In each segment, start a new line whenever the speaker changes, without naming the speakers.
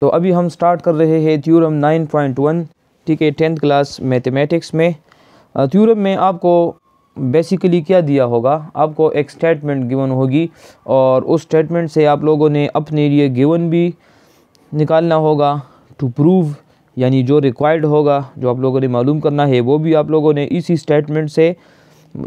तो अभी हम स्टार्ट कर रहे हैं थ्योरम 9.1 ठीक है टेंथ क्लास मैथमेटिक्स में थ्योरम में आपको बेसिकली क्या दिया होगा आपको एक स्टेटमेंट गिवन होगी और उस स्टेटमेंट से आप लोगों ने अपने लिए गिवन भी निकालना होगा टू प्रूव यानी जो रिक्वायर्ड होगा जो आप लोगों ने मालूम करना है वो भी आप लोगों ने इसी स्टेटमेंट से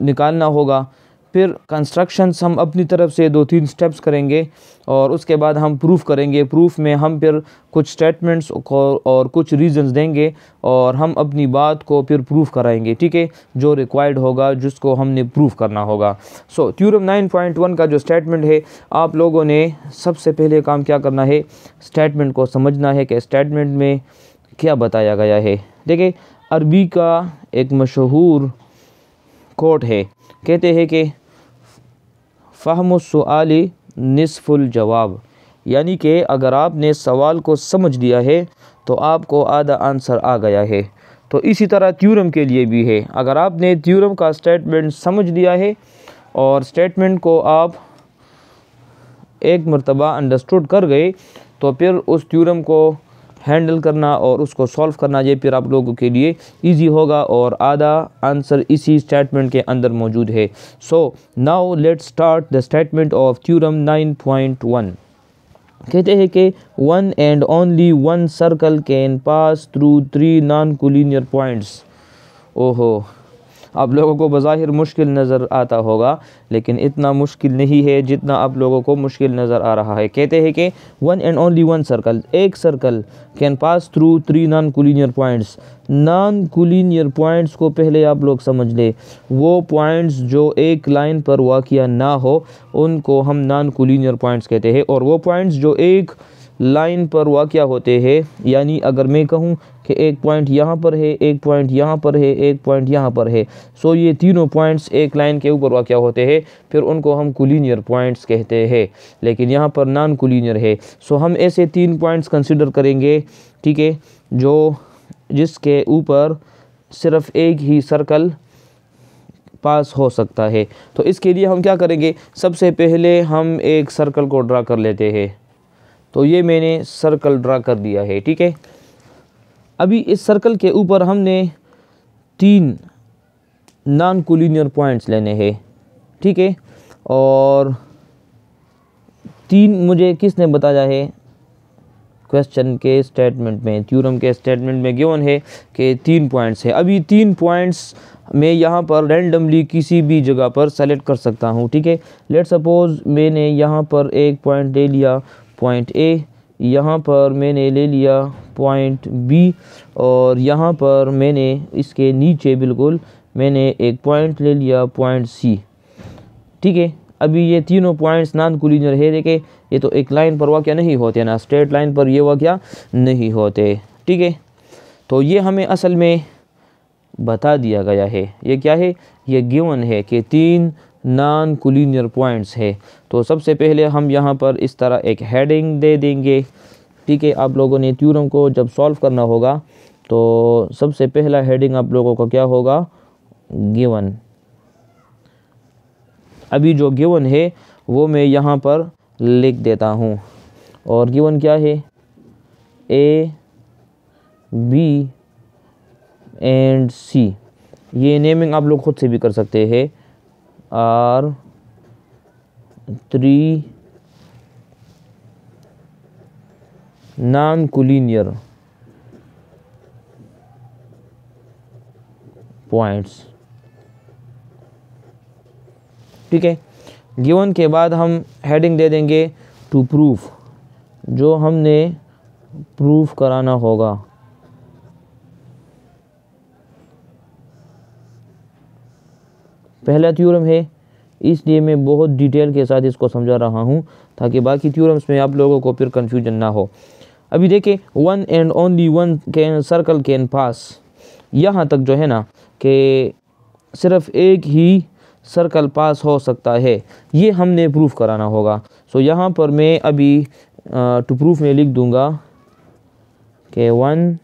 निकालना होगा फिर कंस्ट्रक्शंस हम अपनी तरफ से दो तीन स्टेप्स करेंगे और उसके बाद हम प्रूफ करेंगे प्रूफ में हम फिर कुछ स्टेटमेंट्स और कुछ रीजंस देंगे और हम अपनी बात को फिर प्रूफ कराएंगे ठीक है जो रिक्वायर्ड होगा जिसको हमने प्रूफ करना होगा सो पॉइंट 9.1 का जो स्टेटमेंट है आप लोगों ने सबसे पहले काम क्या करना है स्टेटमेंट को समझना है कि स्टेटमेंट में क्या बताया गया है देखिए अरबी का एक मशहूर कोट है कहते हैं कि फ़हम सवाल नसफ़ुल जवाब यानी कि अगर आपने सवाल को समझ लिया है तो आपको आधा आंसर आ गया है तो इसी तरह त्यूरम के लिए भी है अगर आपने त्यूरम का स्टेटमेंट समझ लिया है और स्टेटमेंट को आप एक मरतबा अंडरस्टूड कर गए तो फिर उस त्यूरम को हैंडल करना और उसको सॉल्व करना ये फिर आप लोगों के लिए इजी होगा और आधा आंसर इसी स्टेटमेंट के अंदर मौजूद है so now let start the statement of theorem 9.1 कहते हैं कि one and only one circle can pass through three non collinear points ओहो आप लोगों को बज़ाहिर मुश्किल नज़र आता होगा लेकिन इतना मुश्किल नहीं है जितना आप लोगों को मुश्किल नज़र आ रहा है कहते हैं कि one and only one circle एक circle can pass through three non collinear points non collinear points को पहले आप लोग समझ लें वो पॉइंट्स जो एक लाइन पर वाक़ ना हो उनको हम नॉन कुलिनियर पॉइंट्स कहते हैं और वो पॉइंट्स जो एक लाइन पर वाक़ होते हैं यानी अगर मैं कहूँ कि एक पॉइंट यहाँ पर है एक पॉइंट यहाँ पर है एक पॉइंट यहाँ पर है सो ये तीनों पॉइंट्स एक लाइन के ऊपर वाक़ होते हैं फिर उनको हम कुलीनियर पॉइंट्स कहते हैं लेकिन यहाँ पर नॉन कुलीनियर है सो हम ऐसे तीन पॉइंट्स कंसिडर करेंगे ठीक है जो जिसके ऊपर सिर्फ एक ही सर्कल पास हो सकता है तो इसके लिए हम क्या करेंगे सबसे पहले हम एक सर्कल को ड्रा कर लेते हैं तो ये मैंने सर्कल ड्रा कर दिया है ठीक है अभी इस सर्कल के ऊपर हमने तीन नॉन कोलिनियर पॉइंट्स लेने हैं ठीक है और तीन मुझे किसने बताया है क्वेश्चन के स्टेटमेंट में थ्योरम के स्टेटमेंट में गिवन है कि तीन पॉइंट्स है अभी तीन पॉइंट्स मैं यहाँ पर रैंडमली किसी भी जगह पर सेलेक्ट कर सकता हूँ ठीक है लेट सपोज़ मैंने यहाँ पर एक पॉइंट ले लिया पॉइंट ए यहाँ पर मैंने ले लिया पॉइंट बी और यहाँ पर मैंने इसके नीचे बिल्कुल मैंने एक पॉइंट ले लिया पॉइंट सी ठीक है अभी ये तीनों पॉइंट्स नान कुलिनियर है देखे ये तो एक लाइन पर वाक्य नहीं होते ना स्ट्रेट लाइन पर ये वाक़ नहीं होते ठीक है तो ये हमें असल में बता दिया गया है ये क्या है ये गिवन है कि तीन नॉन कुलिनियर पॉइंट्स है तो सबसे पहले हम यहाँ पर इस तरह एक हेडिंग दे देंगे ठीक है आप लोगों ने थ्यूरम को जब सॉल्व करना होगा तो सबसे पहला हेडिंग आप लोगों का क्या होगा गिवन अभी जो गिवन है वो मैं यहाँ पर लिख देता हूँ और गिवन क्या है ए बी एंड सी ये नेमिंग आप लोग खुद से भी कर सकते हैं are three non collinear points ठीक है गिवन के बाद हम हेडिंग दे देंगे टू प्रूफ जो हमने प्रूफ कराना होगा पहला थ्योरम है इसलिए मैं बहुत डिटेल के साथ इसको समझा रहा हूँ ताकि बाकी थ्योरम्स में आप लोगों को फिर कन्फ्यूजन ना हो अभी देखें one and only one can circle can pass यहाँ तक जो है ना कि सिर्फ एक ही सर्कल पास हो सकता है ये हमने प्रूफ कराना होगा सो so, यहाँ पर मैं अभी टू प्रूफ में लिख दूँगा कि one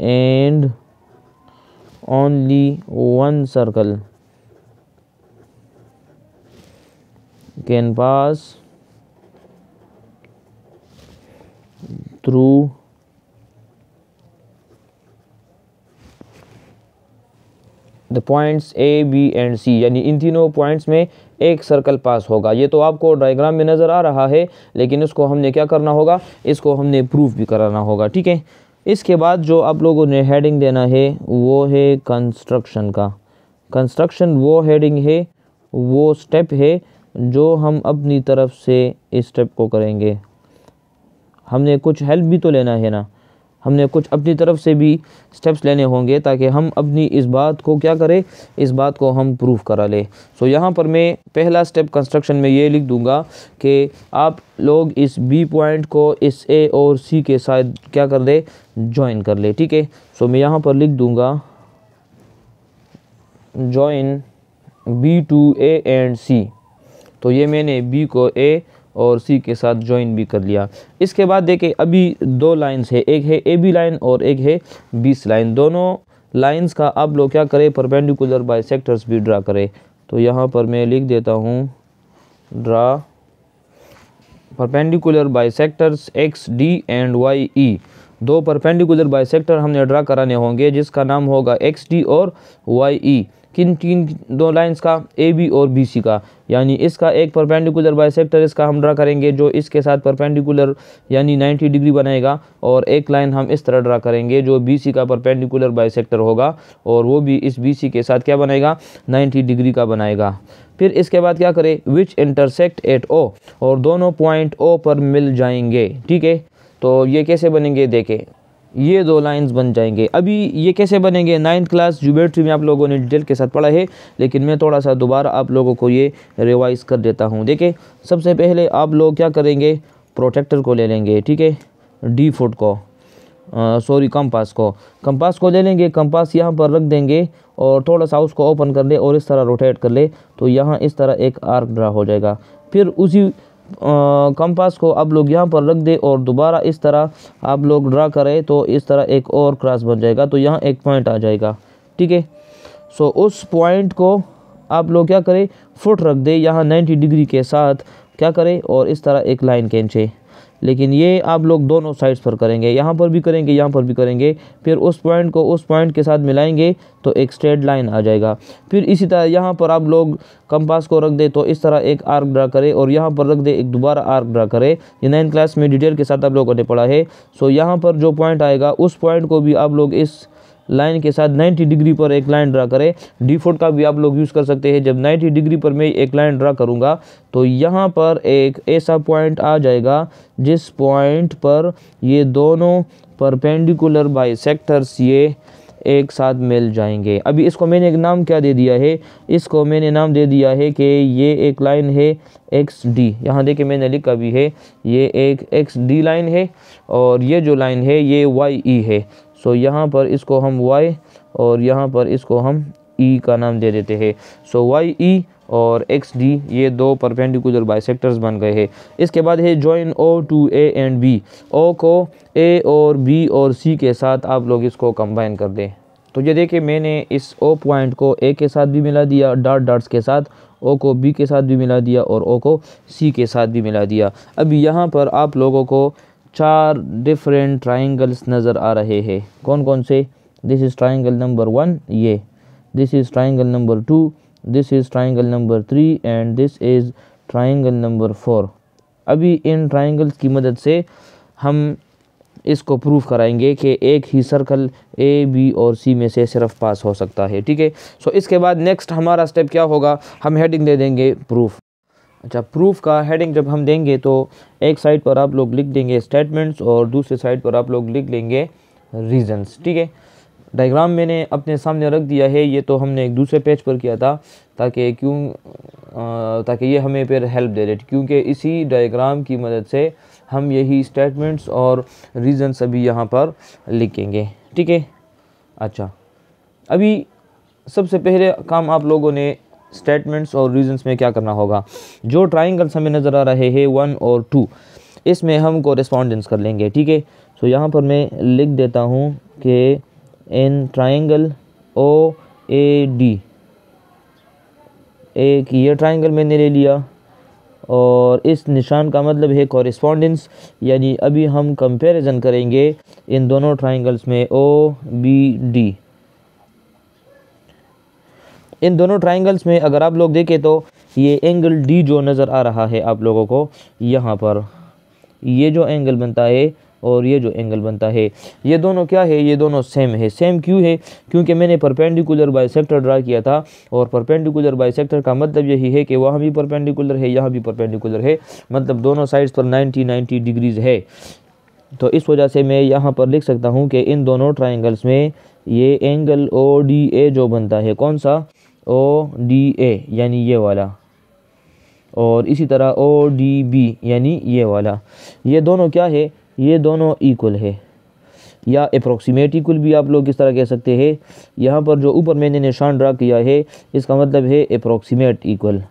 and only one circle can pass through the points A B and C यानी इन तीनों पॉइंट्स में एक सर्कल पास होगा ये तो आपको डायग्राम में नज़र आ रहा है लेकिन इसको हमने क्या करना होगा इसको हमने प्रूफ भी कराना होगा ठीक है इसके बाद जो आप लोगों ने हेडिंग देना है वो है कंस्ट्रक्शन का कंस्ट्रक्शन वो हेडिंग है वो स्टेप है जो हम अपनी तरफ से इस स्टेप को करेंगे हमने कुछ हेल्प भी तो लेना है ना हमने कुछ अपनी तरफ से भी स्टेप्स लेने होंगे ताकि हम अपनी इस बात को क्या करें इस बात को हम प्रूफ करा लें सो so, यहाँ पर मैं पहला स्टेप कंस्ट्रक्शन में ये लिख दूँगा कि आप लोग इस बी पॉइंट को इस ए और सी के साथ क्या कर दे जॉइन कर ले ठीक है सो मैं यहाँ पर लिख दूँगा join B to A and C तो ये मैंने बी को ए और सी के साथ ज्वाइन भी कर लिया इसके बाद देखें अभी दो लाइन्स है एक है ए बी लाइन और एक है बीस लाइन दोनों लाइंस का आप लोग क्या करें परपेंडिकुलर बाई सेक्टर्स भी ड्रा करें तो यहाँ पर मैं लिख देता हूँ draw perpendicular by sectors x D and Y ई दो परपेंडिकुलर बाई सेक्टर हमने ड्रा कराने होंगे जिसका नाम होगा एक्स डी और वाई ई e। किन तीन दो लाइंस का ए बी और बी सी का यानी इसका एक परपेंडिकुलर बाई सेक्टर इसका हम ड्रा करेंगे जो इसके साथ परपेंडिकुलर यानी 90 डिग्री बनाएगा और एक लाइन हम इस तरह ड्रा करेंगे जो बी सी का परपेंडिकुलर बाई सेक्टर होगा और वो भी इस बी सी के साथ क्या बनाएगा 90 डिग्री का बनाएगा फिर इसके बाद क्या करें विच इंटरसेक्ट एट ओ और दोनों पॉइंट ओ पर मिल जाएंगे ठीक है तो ये कैसे बनेंगे देखें ये दो लाइंस बन जाएंगे अभी ये कैसे बनेंगे नाइन्थ क्लास जूबेट्री में आप लोगों ने डिटेल के साथ पढ़ा है लेकिन मैं थोड़ा सा दोबारा आप लोगों को ये रिवाइज कर देता हूँ देखिए सबसे पहले आप लोग क्या करेंगे प्रोटेक्टर को ले लेंगे ठीक है डी फुट को सॉरी कंपास को कंपास को ले लेंगे कंपास यहाँ पर रख देंगे और थोड़ा सा उसको ओपन कर ले और इस तरह रोटेट कर ले तो यहाँ इस तरह एक आर्क ड्रा हो जाएगा फिर उसी कंपास को आप लोग यहाँ पर रख दे और दोबारा इस तरह आप लोग ड्रा करें तो इस तरह एक और क्रॉस बन जाएगा तो यहाँ एक पॉइंट आ जाएगा ठीक है सो उस पॉइंट को आप लोग क्या करें फुट रख दे यहाँ 90 डिग्री के साथ क्या करें और इस तरह एक लाइन खींचे लेकिन ये आप लोग दोनों साइड्स पर करेंगे यहाँ पर भी करेंगे यहाँ पर भी करेंगे फिर उस पॉइंट को उस पॉइंट के साथ मिलाएंगे तो एक स्ट्रेट लाइन आ जाएगा फिर इसी तरह यहाँ पर आप लोग कंपास को रख दे तो इस तरह एक आर्क ड्रा करें और यहाँ पर रख दे एक दोबारा आर्क ड्रा करें ये नाइन क्लास में डिटेल के साथ आप लोगों ने पढ़ा है सो यहाँ पर जो पॉइंट आएगा उस पॉइंट को भी आप लोग इस लाइन के साथ 90 डिग्री पर एक लाइन ड्रा करें डिफॉल्ट का भी आप लोग यूज़ कर सकते हैं जब 90 डिग्री पर मैं एक लाइन ड्रा करूँगा तो यहाँ पर एक ऐसा पॉइंट आ जाएगा जिस पॉइंट पर ये दोनों परपेंडिकुलर बाई सेक्टर्स ये एक साथ मिल जाएंगे अभी इसको मैंने एक नाम क्या दे दिया है इसको मैंने नाम दे दिया है कि ये एक लाइन है एक्स डी यहाँ देखे मैंने लिखा भी है ये एक एक्स डी लाइन है और ये जो लाइन है ये वाई ई है सो यहाँ पर इसको हम वाई और यहाँ पर इसको हम ई e का नाम दे देते हैं सो वाई ई और एक्स डी ये दो परपेंडिकुलर बाइसेक्टर्स बन गए हैं इसके बाद है join O to A and B O को ए और बी और सी के साथ आप लोग इसको कंबाइन कर दें तो ये देखिए मैंने इस ओ पॉइंट को ए के साथ भी मिला दिया डॉट डॉट्स के साथ ओ को बी के साथ भी मिला दिया और ओ को सी के साथ भी मिला दिया अब यहाँ पर आप लोगों को चार डिफरेंट ट्राइंगल्स नज़र आ रहे हैं कौन कौन से this is triangle number one ये this is triangle number two this is triangle number three and this is triangle number four अभी इन ट्राइंगल्स की मदद से हम इसको प्रूफ कराएंगे कि एक ही सर्कल ए बी और सी में से सिर्फ पास हो सकता है ठीक है सो इसके बाद नेक्स्ट हमारा स्टेप क्या होगा हम हेडिंग दे देंगे प्रूफ अच्छा प्रूफ का हेडिंग जब हम देंगे तो एक साइड पर आप लोग लिख देंगे स्टेटमेंट्स और दूसरे साइड पर आप लोग लिख लेंगे रीजंस ठीक है डायग्राम मैंने अपने सामने रख दिया है ये तो हमने एक दूसरे पेज पर किया था ताकि क्यों ताकि ये हमें फिर हेल्प दे रहे क्योंकि इसी डायग्राम की मदद से हम यही स्टेटमेंट्स और रीजंस अभी यहाँ पर लिखेंगे ठीक है अच्छा अभी सबसे पहले काम आप लोगों ने स्टेटमेंट्स और रीजंस में क्या करना होगा जो ट्राइंगल्स हमें नज़र आ रहे हैं वन और टू इसमें हम कॉरेस्पॉन्डेंस कर लेंगे ठीक है सो यहाँ पर मैं लिख देता हूँ कि in triangle O A D एक ये ट्राइंगल मैंने ले लिया और इस निशान का मतलब है कॉरेस्पॉन्डेंस यानी अभी हम कंपैरिजन करेंगे इन दोनों ट्राइंगल्स में ओ बी डी इन दोनों ट्राइंगल्स में अगर आप लोग देखें तो ये एंगल डी जो नज़र आ रहा है आप लोगों को यहाँ पर ये जो एंगल बनता है और ये जो एंगल बनता है ये दोनों क्या है ये दोनों सेम है सेम क्यों है क्योंकि मैंने परपेंडिकुलर सेक्टर ड्रा किया था और परपेंडिकुलर सेक्टर का मतलब यही है कि वहाँ भी परपेंडिकुलर है यहाँ भी परपेंडिकुलर है मतलब दोनों साइड्स पर 90 90 डिग्रीज़ है तो इस वजह से मैं यहाँ पर लिख सकता हूँ कि इन दोनों ट्राइंगल्स में ये एंगल ओ डी ए जो बनता है कौन सा ओ डी ए यानी ये वाला और इसी तरह ओ डी बी यानी ये वाला ये दोनों क्या है ये दोनों इक्वल है या अप्रोक्सीमेट इक्वल भी आप लोग किस तरह कह सकते हैं यहाँ पर जो ऊपर मैंने निशान ड्रा किया है इसका मतलब है अप्रोक्सीमेट इक्वल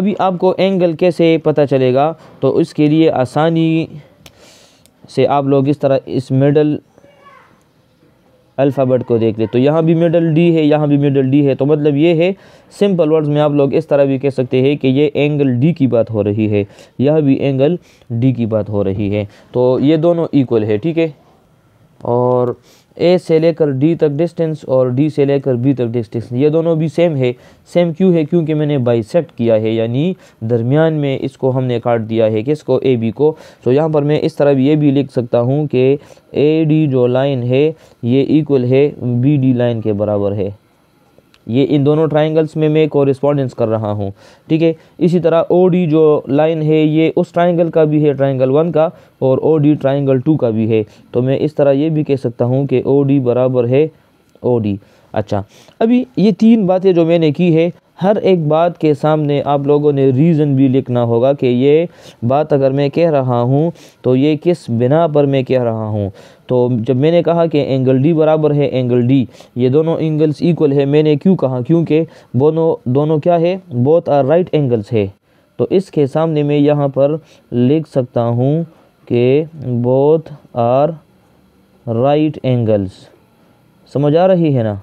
अभी आपको एंगल कैसे पता चलेगा तो इसके लिए आसानी से आप लोग इस तरह इस मिडल अल्फ़ाबेट को देख ले तो यहाँ भी मिडल डी है यहाँ भी मिडल डी है तो मतलब ये है सिंपल वर्ड्स में आप लोग इस तरह भी कह सकते हैं कि ये एंगल डी की बात हो रही है यह भी एंगल डी की बात हो रही है तो ये दोनों इक्वल है ठीक है और ए से लेकर डी तक डिस्टेंस और डी से लेकर बी तक डिस्टेंस ये दोनों भी सेम है सेम क्यों है क्योंकि मैंने बाइसेक्ट किया है यानी दरमियान में इसको हमने काट दिया है किसको ए बी को सो यहाँ पर मैं इस तरह ये भी लिख सकता हूँ कि ए डी जो लाइन है ये इक्वल है बी डी लाइन के बराबर है ये इन दोनों ट्राइंगल्स में मैं कॉरिस्पॉन्डेंस कर रहा हूँ ठीक है इसी तरह ओ डी जो लाइन है ये उस ट्राइंगल का भी है ट्राइंगल वन का और ओ डी ट्राइंगल टू का भी है तो मैं इस तरह ये भी कह सकता हूँ कि ओ डी बराबर है ओ डी अच्छा अभी ये तीन बातें जो मैंने की है हर एक बात के सामने आप लोगों ने रीज़न भी लिखना होगा कि ये बात अगर मैं कह रहा हूँ तो ये किस बिना पर मैं कह रहा हूँ तो जब मैंने कहा कि एंगल डी बराबर है एंगल डी ये दोनों एंगल्स इक्वल है मैंने क्यों कहा क्योंकि दोनों दोनों क्या है बोथ आर राइट एंगल्स है तो इसके सामने मैं यहाँ पर लिख सकता हूँ कि बोथ आर राइट एंगल्स समझ आ रही है ना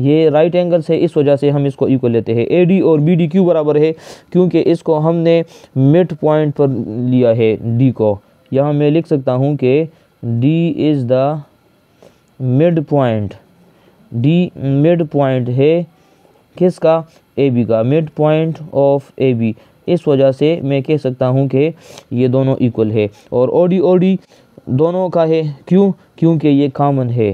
ये राइट एंगल से इस वजह से हम इसको इक्वल लेते हैं ए डी और बी डी क्यों बराबर है क्योंकि इसको हमने मिड पॉइंट पर लिया है डी को यहाँ मैं लिख सकता हूँ कि D is the midpoint D midpoint है किसका ए बी का midpoint of A B इस वजह से मैं कह सकता हूँ कि ये दोनों इक्वल है और ओ डी ओ डी दोनों का है क्यों क्योंकि ये कॉमन है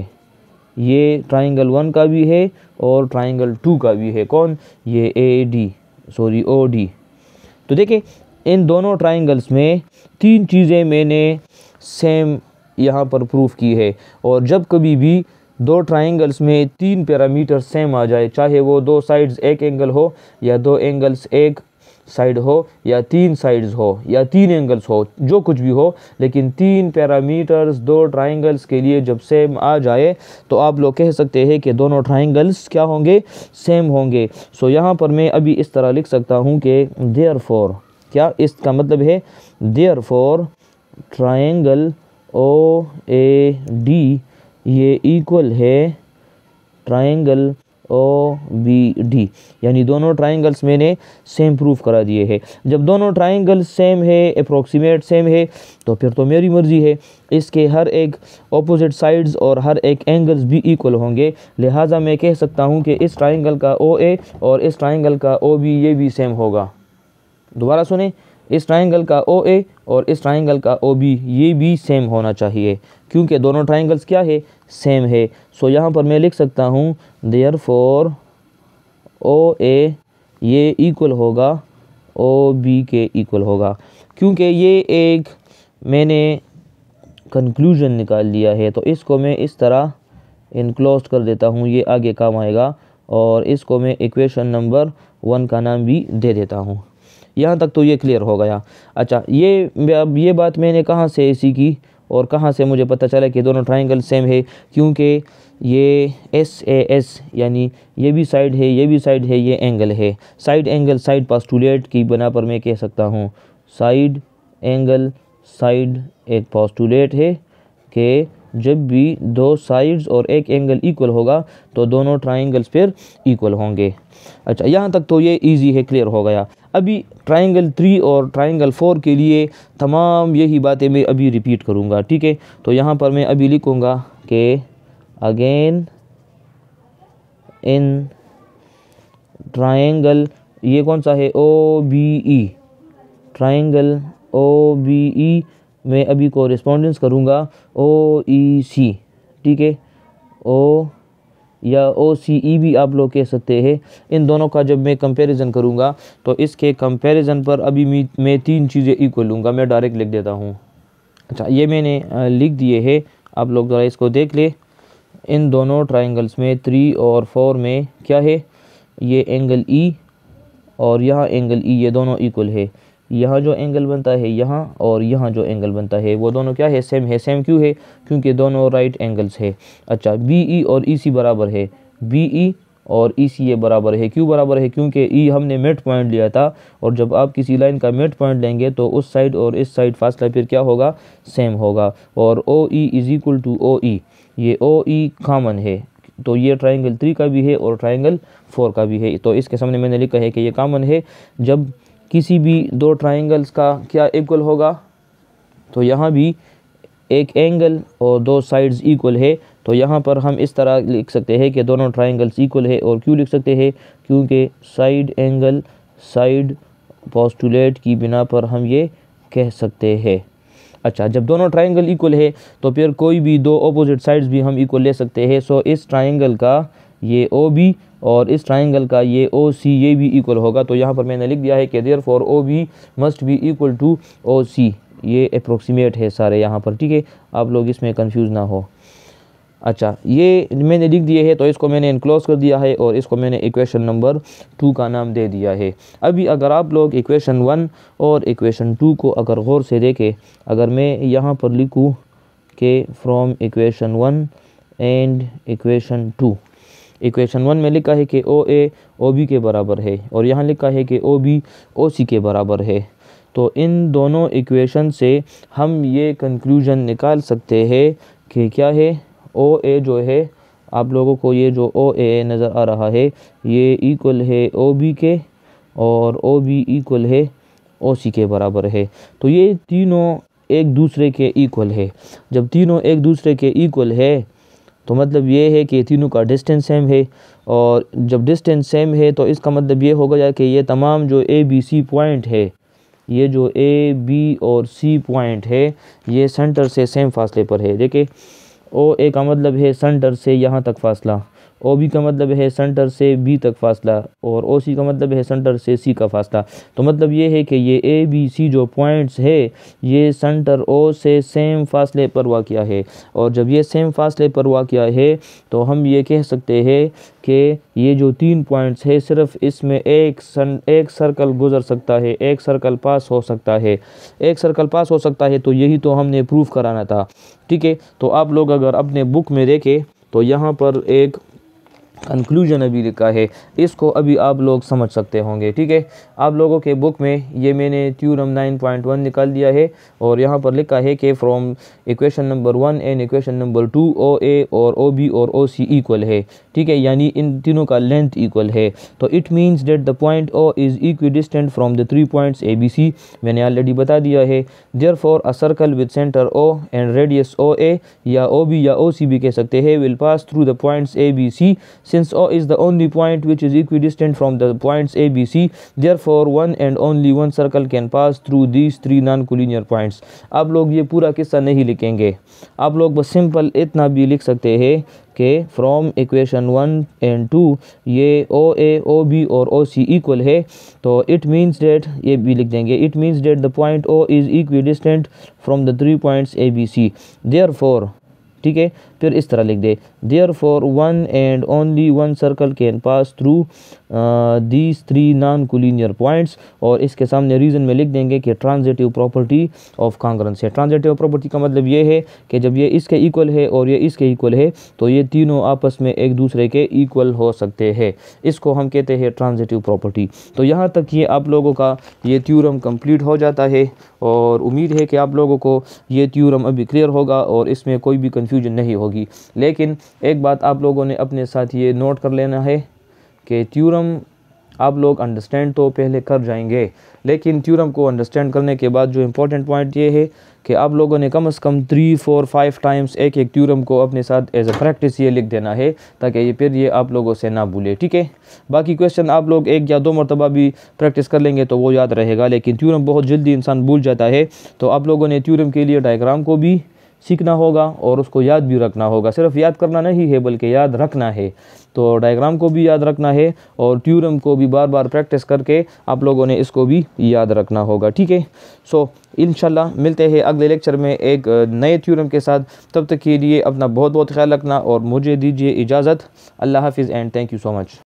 ये ट्राइंगल वन का भी है और ट्राइंगल टू का भी है कौन ये A D sorry O D तो देखिए इन दोनों ट्राइंगल्स में तीन चीज़ें मैंने सेम यहाँ पर प्रूफ की है और जब कभी भी दो ट्राइंगल्स में तीन पैरामीटर सेम आ जाए चाहे वो दो साइड्स एक एंगल हो या दो एंगल्स एक साइड हो या तीन साइड्स हो या तीन एंगल्स हो जो कुछ भी हो लेकिन तीन पैरामीटर्स दो ट्राइंगल्स के लिए जब सेम आ जाए तो आप लोग कह सकते हैं कि दोनों ट्राइंगल्स क्या होंगे सेम होंगे सो so, यहाँ पर मैं अभी इस तरह लिख सकता हूँ कि देयर फोर क्या इसका मतलब है therefore triangle O A D ये इक्वल है ट्राइंगल ओ बी डी यानी दोनों ट्राइंगल्स मैंने सेम प्रूफ करा दिए हैं जब दोनों ट्राइंगल सेम है अप्रोक्सीमेट सेम है तो फिर तो मेरी मर्ज़ी है इसके हर एक ऑपोजिट साइड्स और हर एक एंगल्स भी इक्वल होंगे लिहाजा मैं कह सकता हूँ कि इस ट्राइंगल का ओ ए और इस ट्राइंगल का ओ बी ये भी सेम होगा दोबारा सुने इस ट्राइंगल का ओ ए और इस ट्राइंगल का ओ बी ये भी सेम होना चाहिए क्योंकि दोनों ट्राइंगल्स क्या है सेम है सो यहाँ पर मैं लिख सकता हूँ देयर फोर ओ ए ये इक्वल होगा ओ बी के इक्वल होगा क्योंकि ये एक मैंने कंक्लूजन निकाल लिया है तो इसको मैं इस तरह इनक्लोज कर देता हूँ ये आगे काम आएगा और इसको मैं इक्वेशन नंबर वन का नाम भी दे देता हूँ यहाँ तक तो ये क्लियर हो गया अच्छा ये अब ये बात मैंने कहाँ से ऐसी की और कहाँ से मुझे पता चला कि दोनों ट्राइंगल सेम है क्योंकि ये एस ए एस यानी ये भी साइड है ये भी साइड है ये एंगल है साइड एंगल साइड पास्टूलेट की बना पर मैं कह सकता हूँ साइड एंगल साइड एक पास्टूलेट है कि जब भी दो साइड्स और एक एंगल इक्वल होगा तो दोनों ट्राइंगल्स फिर इक्वल होंगे अच्छा यहाँ तक तो ये इजी है क्लियर हो गया अभी ट्राइंगल थ्री और ट्राइंगल फोर के लिए तमाम यही बातें मैं अभी रिपीट करूँगा ठीक है तो यहाँ पर मैं अभी लिखूँगा कि अगेन इन ट्राइंगल ये कौन सा है O B E triangle O B E मैं अभी कॉरेस्पॉन्डेंस करूँगा ओ ई सी ठीक है ओ या ओ सी ई भी आप लोग कह सकते हैं इन दोनों का जब मैं कंपैरिजन करूँगा तो इसके कंपैरिजन पर अभी मैं तीन चीज़ें इक्वल लूँगा मैं डायरेक्ट लिख देता हूँ अच्छा ये मैंने लिख दिए है आप लोग ज़रा इसको देख ले इन दोनों ट्राइंगल्स में थ्री और फोर में क्या है ये एंगल ई e और यहाँ एंगल ई e, ये दोनों इक्वल है यहाँ जो एंगल बनता है यहाँ और यहाँ जो एंगल बनता है वो दोनों क्या है सेम है सेम क्यों है क्योंकि दोनों राइट एंगल्स है अच्छा बी ई e और ई e सी बराबर है बी ई e और ई सी ए बराबर है क्यों बराबर है क्योंकि ई हमने मिड पॉइंट लिया था और जब आप किसी लाइन का मिड पॉइंट लेंगे तो उस साइड और इस साइड फासला फिर क्या होगा सेम होगा और O E is equal to O E ये ओ ई कामन है तो ये ट्राइंगल थ्री का भी है और ट्राइंगल फोर का भी है तो इसके सामने मैंने लिखा है कि ये कामन है जब किसी भी दो ट्राइंगल्स का क्या इक्वल होगा तो यहाँ भी एक एंगल और दो साइड्स इक्वल है तो यहाँ पर हम इस तरह लिख सकते हैं कि दोनों ट्राइंगल्स इक्वल है और क्यों लिख सकते हैं क्योंकि साइड एंगल साइड पॉस्टुलेट की बिना पर हम ये कह सकते हैं अच्छा जब दोनों ट्राइंगल इक्वल है तो फिर कोई भी दो अपोजिट साइड्स भी हम इक्वल ले सकते हैं सो इस ट्राइंगल का ये ओ बी और इस ट्राइंगल का ये ओ सी ये भी इक्वल होगा तो यहाँ पर मैंने लिख दिया है कि therefore O B must be equal to O C ये अप्रोक्सीमेट है सारे यहाँ पर ठीक है आप लोग इसमें कन्फ्यूज़ ना हो अच्छा ये मैंने लिख दिए है तो इसको मैंने इनक्लोज कर दिया है और इसको मैंने इक्वेशन नंबर टू का नाम दे दिया है अभी अगर आप लोग इक्वेशन वन और इक्वेशन टू को अगर गौर से देखें अगर मैं यहाँ पर लिखूँ कि from equation one and equation two equation one में लिखा है कि ओ ए ओ बी के बराबर है और यहाँ लिखा है कि ओ बी ओ सी के बराबर है तो इन दोनों इक्वेशन से हम ये कंक्लूजन निकाल सकते हैं कि क्या है ओ ए जो है आप लोगों को ये जो ओ ए नज़र आ रहा है ये इक्वल है ओ बी के और ओ बी इक्वल है ओ सी के बराबर है तो ये तीनों एक दूसरे के इक्वल है जब तीनों एक दूसरे के इक्वल है तो मतलब ये है कि तीनों का डिस्टेंस सेम है और जब डिस्टेंस सेम है तो इसका मतलब ये होगा कि ये तमाम जो ए बी सी पॉइंट है ये जो ए बी और सी पॉइंट है ये सेंटर से सेम फासले पर है देखिए ओ ए का मतलब है सेंटर से यहाँ तक फासला ओ बी का मतलब है सेंटर से बी तक फासला और ओ सी का मतलब है सेंटर से सी का फासला तो मतलब ये है कि ये ए बी सी जो पॉइंट्स है ये सेंटर ओ से सेम फासले पर वाक़ है और जब ये सेम फासले पर वाक़ है तो हम ये कह सकते हैं कि ये जो तीन पॉइंट्स है सिर्फ इसमें एक सन एक सर्कल गुज़र सकता है एक सर्कल पास हो सकता है एक सर्कल पास हो सकता है तो यही तो हमने प्रूफ कराना था ठीक है तो आप लोग अगर अपने बुक में देखें तो यहाँ पर एक कंक्लूजन अभी लिखा है इसको अभी आप लोग समझ सकते होंगे ठीक है आप लोगों के बुक में ये मैंने पॉइंट 9.1 निकाल दिया है और यहाँ पर लिखा है कि from equation number one and equation number two O A और ओ बी और ओ सी इक्वल है ठीक है यानी इन तीनों का लेंथ इक्वल है तो it means that the point O is equidistant from the three points A B C मैंने ऑलरेडी बता दिया है therefore a circle with centre O and radius O A या ओ बी या ओ सी भी कह सकते हैं will pass through the points A B C since O is the only point which is equidistant from the points A, B, C. Therefore, one and only one circle can pass through these three non-collinear points. आप लोग ये पूरा किस्सा नहीं लिखेंगे आप लोग बस सिंपल इतना भी लिख सकते हैं कि from equation one and two ये ओ ए ओ बी और ओ सी इक्वल है तो इट मींस डेट ये भी लिख देंगे it means that the point O is equidistant from the three points A B C there ठीक है फिर इस तरह लिख दे therefore one and only one circle can pass through these three non collinear points और इसके सामने रीज़न में लिख देंगे कि ट्रांजिटिव प्रॉपर्टी ऑफ कांग्रेंस है ट्रांजिटिव प्रॉपर्टी का मतलब ये है कि जब ये इसके इक्वल है और ये इसके इक्वल है तो ये तीनों आपस में एक दूसरे के इक्वल हो सकते हैं इसको हम कहते हैं ट्रांजिटिव प्रॉपर्टी तो यहाँ तक ये आप लोगों का ये थ्योरम कंप्लीट हो जाता है और उम्मीद है कि आप लोगों को ये थ्योरम अभी क्लियर होगा और इसमें कोई भी कन्फ्यूजन नहीं होगा होगी लेकिन एक बात आप लोगों ने अपने साथ ये नोट कर लेना है कि ट्यूरम आप लोग अंडरस्टैंड तो पहले कर जाएंगे लेकिन ट्यूरम को अंडरस्टैंड करने के बाद जो इम्पोर्टेंट पॉइंट ये है कि आप लोगों ने कम से कम थ्री फोर फाइव टाइम्स एक एक ट्यूरम को अपने साथ एज ए प्रैक्टिस ये लिख देना है ताकि ये फिर ये आप लोगों से ना भूले ठीक है बाकी क्वेश्चन आप लोग एक या दो मरतबा भी प्रैक्टिस कर लेंगे तो वो याद रहेगा लेकिन ट्यूरम बहुत जल्दी इंसान भूल जाता है तो आप लोगों ने ट्यूरम के लिए डायग्राम को भी सीखना होगा और उसको याद भी रखना होगा सिर्फ याद करना नहीं है बल्कि याद रखना है तो डायग्राम को भी याद रखना है और ट्यूरम को भी बार बार प्रैक्टिस करके आप लोगों ने इसको भी याद रखना होगा ठीक है सो इन मिलते हैं अगले लेक्चर में एक नए ट्यूरम के साथ तब तक के लिए अपना बहुत बहुत ख्याल रखना और मुझे दीजिए इजाज़त अल्लाह हाफिज़ and thank you so much